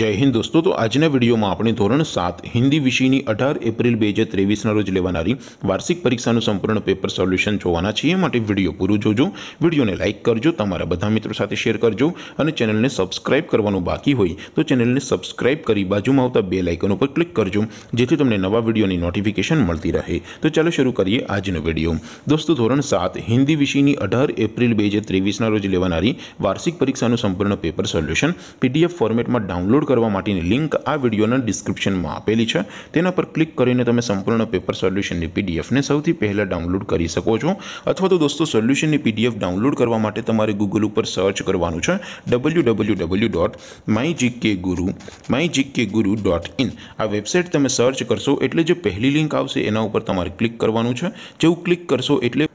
जय हिंद दोस्तों तो आज ने वीडियो में अपनी ધોરણ 7 હિન્દી વિષયની 18 એપ્રિલ 2023 ના રોજ લેવાણારી વાર્ષિક પરીક્ષા નું સંપૂર્ણ પેપર સોલ્યુશન જોવાના છે એ માટે વિડિયો પૂરો જોજો વિડિયોને લાઈક કરજો તમારા બધા મિત્રો સાથે શેર કરજો અને ચેનલને સબ્સ્ક્રાઇબ કરવાનું બાકી હોય તો ચેનલને સબ્સ્ક્રાઇબ કરી બાજુમાં આવતા બેલ આઇકન ઉપર ક્લિક કરજો જેથી તમને નવા વિડિયોની નોટિફિકેશન મળતી રહે તો ચાલો શરૂ કરીએ આજનો વિડિયો दोस्तों ધોરણ 7 હિન્દી વિષયની 18 એપ્રિલ 2023 ના રોજ લેવાણારી વાર્ષિક પરીક્ષા નું સંપૂર્ણ પેપર સોલ્યુશન પીડીએફ ફોર્મેટમાં ડાઉનલોડ ડાઉનલોડ કરવા માટેની લિંક આ વિડિયોના ડિસ્ક્રિપ્શનમાં આપેલી છે તેના પર ક્લિક કરીને તમે સંપૂર્ણ પેપર સોલ્યુશનની પીડીએફ ને સૌથી પહેલા ડાઉનલોડ કરી શકો છો અથવા તો દોસ્તો સોલ્યુશનની પીડીએફ ડાઉનલોડ કરવા માટે તમારે Google ઉપર સર્ચ કરવાનું છે www.mygkguru.mygkguru.in આ વેબસાઈટ તમે સર્ચ કરશો એટલે જે પહેલી લિંક આવશે એના ઉપર તમારે ક્લિક કરવાનું છે જેઉ ક્લિક કરશો એટલે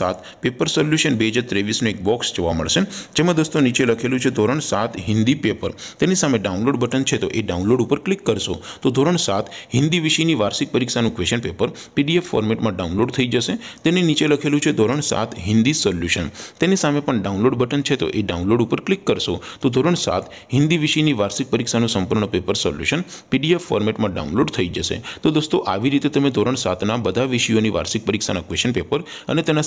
સાથે પેપર સોલ્યુશન બેજ 23 નો એક બોક્સ જોવા મળશે જેમ મેં દોસ્તો નીચે લખેલું છે ધોરણ 7 હિન્દી પેપર તેની સામે ડાઉનલોડ બટન છે તો એ ડાઉનલોડ ઉપર ક્લિક કરશો તો ધોરણ 7 હિન્દી વિષયની વાર્ષિક પરીક્ષાનું ક્વેશ્ચન પેપર પીડીએફ ફોર્મેટમાં ડાઉનલોડ થઈ જશે તેની નીચે લખેલું છે ધોરણ 7 હિન્દી સોલ્યુશન તેની સામે પણ ડાઉનલોડ બટન છે તો એ ડાઉનલોડ ઉપર ક્લિક કરશો તો ધોરણ 7 હિન્દી વિષયની વાર્ષિક પરીક્ષાનું સંપૂર્ણ પેપર સોલ્યુશન પીડીએફ ફોર્મેટમાં ડાઉનલોડ થઈ જશે તો દોસ્તો આવી રીતે તમે ધોરણ 7 ના બધા વિષયોની વાર્ષિક પરીક્ષાના ક્વેશ્ચન પેપર અને તેના